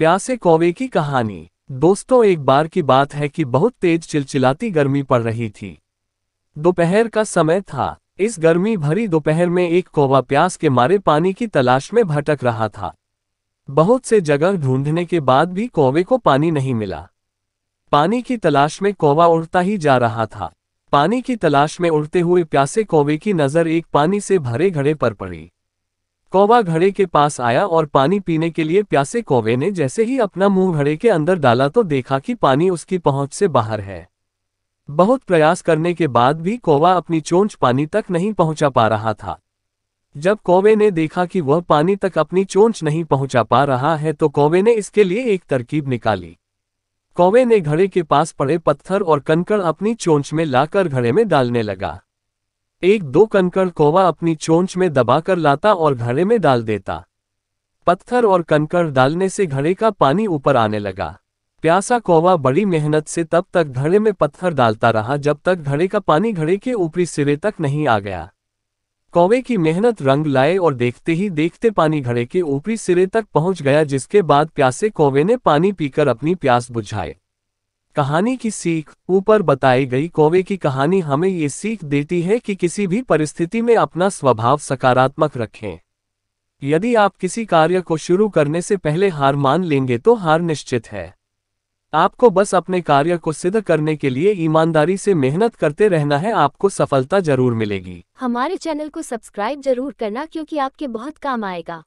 प्यासे कौवे की कहानी दोस्तों एक बार की बात है कि बहुत तेज चिलचिलाती गर्मी पड़ रही थी दोपहर का समय था इस गर्मी भरी दोपहर में एक कौवा प्यास के मारे पानी की तलाश में भटक रहा था बहुत से जगह ढूंढने के बाद भी कौवे को पानी नहीं मिला पानी की तलाश में कौवा उड़ता ही जा रहा था पानी की तलाश में उड़ते हुए प्यासे कौवे की नज़र एक पानी से भरे घड़े पर पड़ी कौवा घड़े के पास आया और पानी पीने के लिए प्यासे कौवे ने जैसे ही अपना मुंह घड़े के अंदर डाला तो देखा कि पानी उसकी पहुंच से बाहर है बहुत प्रयास करने के बाद भी कौवा अपनी चोंच पानी तक नहीं पहुंचा पा रहा था जब कौवे ने देखा कि वह पानी तक अपनी चोंच नहीं पहुंचा पा रहा है तो कौवे ने इसके लिए एक तरकीब निकाली कौवे ने घड़े के पास पड़े पत्थर और कनकड़ अपनी चोंच में लाकर घड़े में डालने लगा एक दो कनकर कौवा अपनी चोंच में दबाकर लाता और घड़े में डाल देता पत्थर और कनकर डालने से घड़े का पानी ऊपर आने लगा प्यासा कौवा बड़ी मेहनत से तब तक घड़े में पत्थर डालता रहा जब तक घड़े का पानी घड़े के ऊपरी सिरे तक नहीं आ गया कौवे की मेहनत रंग लाए और देखते ही देखते पानी घड़े के ऊपरी सिरे तक पहुंच गया जिसके बाद प्यासे कौवे ने पानी पीकर अपनी प्यास बुझाए कहानी की सीख ऊपर बताई गई कौवे की कहानी हमें ये सीख देती है कि किसी भी परिस्थिति में अपना स्वभाव सकारात्मक रखें यदि आप किसी कार्य को शुरू करने से पहले हार मान लेंगे तो हार निश्चित है आपको बस अपने कार्य को सिद्ध करने के लिए ईमानदारी से मेहनत करते रहना है आपको सफलता जरूर मिलेगी हमारे चैनल को सब्सक्राइब जरूर करना क्योंकि आपके बहुत काम आएगा